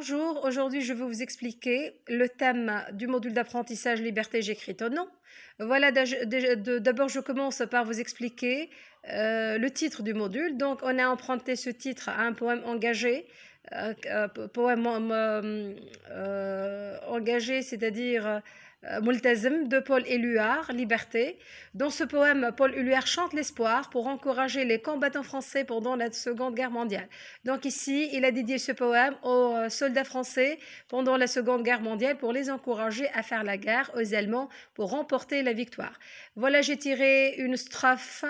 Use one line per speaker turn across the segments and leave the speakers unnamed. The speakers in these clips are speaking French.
Bonjour, aujourd'hui je vais vous expliquer le thème du module d'apprentissage Liberté, j'écris ton nom. Voilà, d'abord je commence par vous expliquer euh, le titre du module. Donc on a emprunté ce titre à un poème engagé, euh, euh, poème engagé, c'est-à-dire euh, Multazem de Paul Éluard, Liberté. Dans ce poème, Paul Éluard chante l'espoir pour encourager les combattants français pendant la Seconde Guerre mondiale. Donc ici, il a dédié ce poème aux euh, soldats français pendant la Seconde Guerre mondiale pour les encourager à faire la guerre aux Allemands pour remporter la victoire. Voilà, j'ai tiré une strophe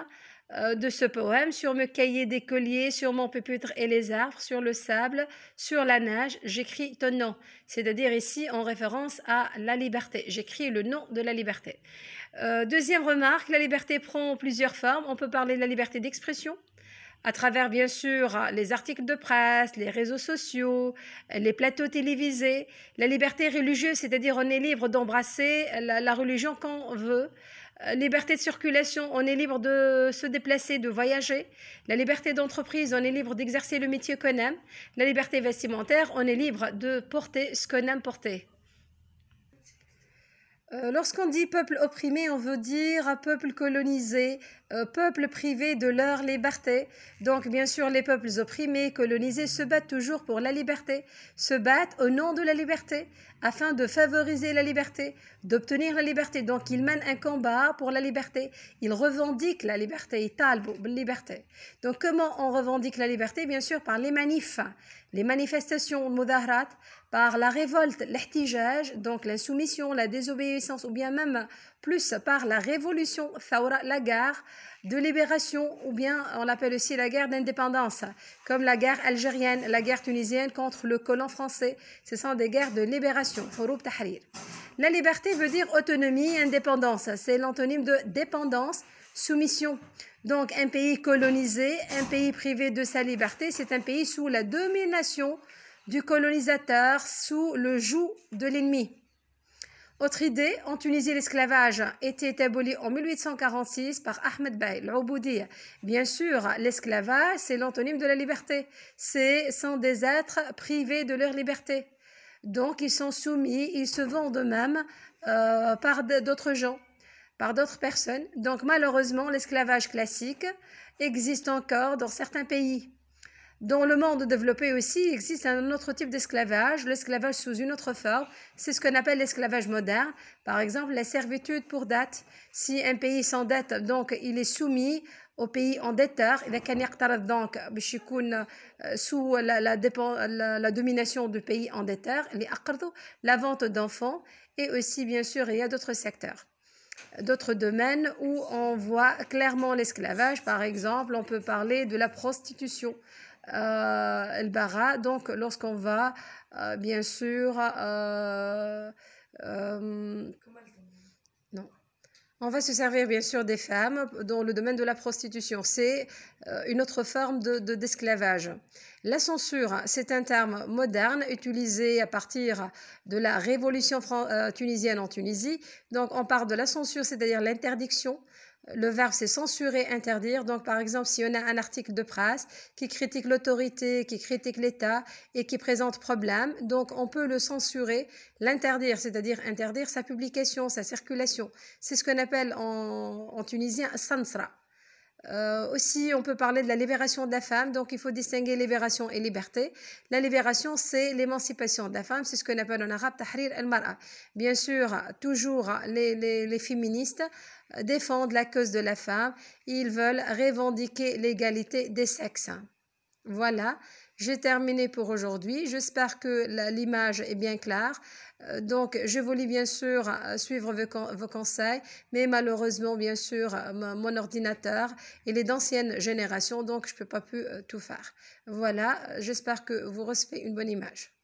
euh, de ce poème sur mon cahier d'écolier, sur mon pupitre et les arbres, sur le sable, sur la nage, j'écris ton nom. C'est-à-dire ici en référence à la liberté. J'écris le nom de la liberté. Euh, deuxième remarque, la liberté prend plusieurs formes. On peut parler de la liberté d'expression à travers bien sûr les articles de presse, les réseaux sociaux, les plateaux télévisés, la liberté religieuse, c'est-à-dire on est libre d'embrasser la religion qu'on veut. Euh, liberté de circulation, on est libre de se déplacer, de voyager. La liberté d'entreprise, on est libre d'exercer le métier qu'on aime. La liberté vestimentaire, on est libre de porter ce qu'on aime porter. Euh, lorsqu'on dit peuple opprimé, on veut dire un peuple colonisé, peuple privé de leur liberté. Donc bien sûr, les peuples opprimés, colonisés se battent toujours pour la liberté, se battent au nom de la liberté, afin de favoriser la liberté, d'obtenir la liberté. Donc ils mènent un combat pour la liberté, ils revendiquent la liberté, ils la liberté. Donc comment on revendique la liberté Bien sûr, par les manifs, les manifestations, le par la révolte, l'htijaj, donc soumission, la désobéissance, ou bien même plus par la révolution, la guerre de libération, ou bien on l'appelle aussi la guerre d'indépendance, comme la guerre algérienne, la guerre tunisienne contre le colon français. Ce sont des guerres de libération, La liberté veut dire autonomie, indépendance. C'est l'antonyme de dépendance, soumission. Donc un pays colonisé, un pays privé de sa liberté, c'est un pays sous la domination du colonisateur, sous le joug de l'ennemi. Autre idée, en Tunisie, l'esclavage était établi en 1846 par Ahmed Bey, dire, Bien sûr, l'esclavage, c'est l'antonyme de la liberté. C'est sans des êtres privés de leur liberté. Donc, ils sont soumis, ils se vendent eux-mêmes euh, par d'autres gens, par d'autres personnes. Donc, malheureusement, l'esclavage classique existe encore dans certains pays. Dans le monde développé aussi, il existe un autre type d'esclavage, l'esclavage sous une autre forme. C'est ce qu'on appelle l'esclavage moderne. Par exemple, la servitude pour date. Si un pays s'endette, donc il est soumis au pays endetteur. Il y a donc euh, sous la, la domination du pays endetteur. La vente d'enfants et aussi, bien sûr, il y a d'autres secteurs d'autres domaines où on voit clairement l'esclavage. Par exemple, on peut parler de la prostitution. Euh, El Bara. Donc, lorsqu'on va, euh, bien sûr, euh, non. On va se servir bien sûr des femmes dans le domaine de la prostitution. C'est une autre forme de d'esclavage. la censure, c'est un terme moderne utilisé à partir de la révolution tunisienne en Tunisie. Donc on parle de la censure, c'est-à-dire l'interdiction le verbe c'est censurer, interdire. Donc par exemple, si on a un article de presse qui critique l'autorité, qui critique l'État et qui présente problème, donc on peut le censurer, l'interdire, c'est-à-dire interdire sa publication, sa circulation. C'est ce qu'on appelle en, tunisien sansra. Euh, aussi, on peut parler de la libération de la femme, donc il faut distinguer libération et liberté. La libération, c'est l'émancipation de la femme, c'est ce qu'on appelle en arabe tahrir al-mar'a. Bien sûr, toujours les, féministes euh, défendent la cause de la femme, ils veulent revendiquer l'égalité des sexes. Voilà, j'ai terminé pour aujourd'hui. J'espère que l'image est bien claire. Euh, donc, je voulais bien sûr euh, suivre vos conseils, mais malheureusement, bien sûr, euh, mon ordinateur, il est d'ancienne génération, donc je ne peux pas plus tout faire. Voilà, j'espère que vous recevez une bonne image.